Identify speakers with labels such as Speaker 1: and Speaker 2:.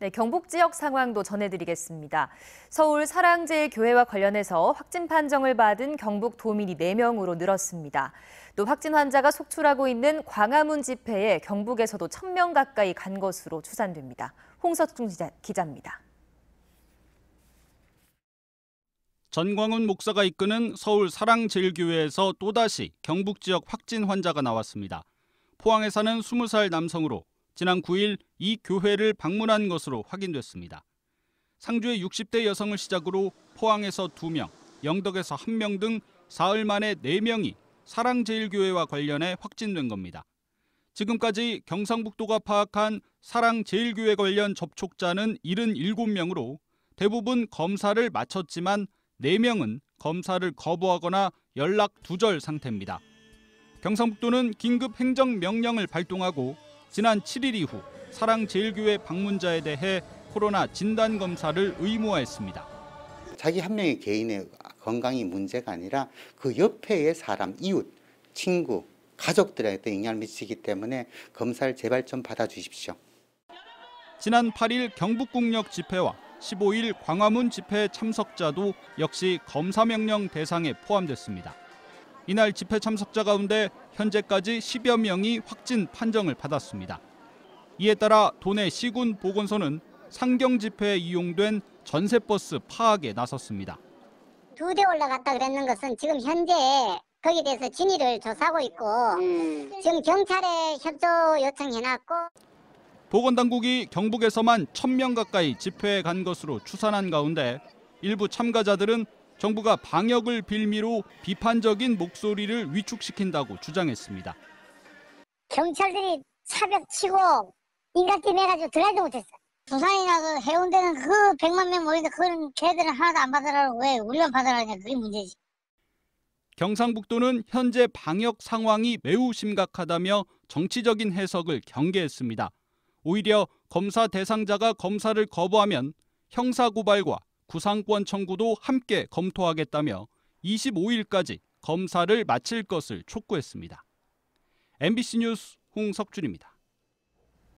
Speaker 1: 네, 경북 지역 상황도 전해드리겠습니다. 서울 사랑제일교회와 관련해서 확진 판정을 받은 경북 도민이 4명으로 늘었습니다. 또 확진 환자가 속출하고 있는 광화문 집회에 경북에서도 1000명 가까이 간 것으로 추산됩니다. 홍석중 기자입니다. 전광훈 목사가 이끄는 서울 사랑제일교회에서 또다시 경북 지역 확진 환자가 나왔습니다. 포항에 사는 20살 남성으로 지난 9일 이 교회를 방문한 것으로 확인됐습니다. 상주의 60대 여성을 시작으로 포항에서 2명, 영덕에서 1명 등 사흘 만에 4명이 사랑제일교회와 관련해 확진된 겁니다. 지금까지 경상북도가 파악한 사랑제일교회 관련 접촉자는 77명으로 대부분 검사를 마쳤지만 4명은 검사를 거부하거나 연락 두절 상태입니다. 경상북도는 긴급 행정명령을 발동하고 지난 7일 이후 사랑제일교회 방문자에 대해 코로나 진단 검사를 의무화했습니다. 자기 한 명의 개인의 건강이 문제가 아니라 그 옆에의 사람, 이웃, 친구, 가족들한테 영향을 미치기 때문에 검사를 제발 좀 받아주십시오. 지난 8일 경북국역 집회와 15일 광화문 집회 참석자도 역시 검사 명령 대상에 포함됐습니다. 이날 집회 참석자 가운데 현재까지 10여 명이 확진 판정을 받았습니다. 이에 따라 도내 시군 보건소는 상경 집회에 이용된 전세버스 파악에 나섰습니다. 두 대 올라갔다 그랬는 것은 지금 현재 거기에 대해서 진위를 조사하고 있고 음. 지금 경찰에 협조 요청해놨고 보건당국이 경북에서만 1000명 가까이 집회에 간 것으로 추산한 가운데 일부 참가자들은 정부가 방역을 빌미로 비판적인 목소리를 위축시킨다고 주장했습니다. 경찰들이 차벽치고 인간팀 해가지고 들어가지도 못했어 부산이나 그 해운대는 그 100만 명 모인다. 그거 걔들은 하나도 안 받으라고 왜우리 받으라냐 그게 문제지. 경상북도는 현재 방역 상황이 매우 심각하다며 정치적인 해석을 경계했습니다. 오히려 검사 대상자가 검사를 거부하면 형사고발과 구상권 청구도 함께 검토하겠다며 25일까지 검사를 마칠 것을 촉구했습니다. MBC 뉴스 홍석준입니다.